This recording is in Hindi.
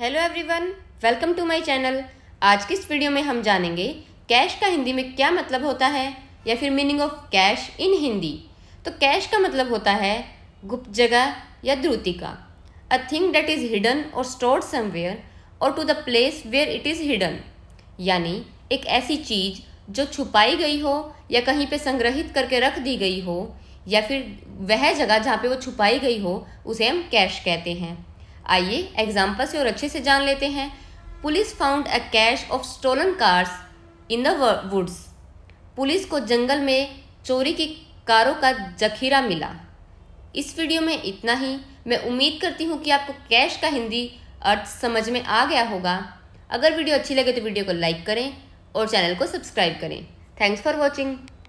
hello everyone welcome to my channel आज की इस वीडियो में हम जानेंगे कैश का हिंदी में क्या मतलब होता है या फिर meaning of cache in Hindi तो कैश का मतलब होता है गुप्त जगह या का a thing that is hidden और स्टोर्ड समवेयर और to the place where it is hidden यानी एक ऐसी चीज़ जो छुपाई गई हो या कहीं पे संग्रहित करके रख दी गई हो या फिर वह जगह जहाँ पे वो छुपाई गई हो उसे हम कैश कहते हैं आइए एग्जाम्पल से और अच्छे से जान लेते हैं police found a cache of stolen cars in the woods police को जंगल में चोरी की कारों का जखीरा मिला इस वीडियो में इतना ही मैं उम्मीद करती हूँ कि आपको कैश का हिंदी अर्थ समझ में आ गया होगा अगर वीडियो अच्छी लगे तो वीडियो को लाइक करें और चैनल को सब्सक्राइब करें थैंक्स फॉर वॉचिंग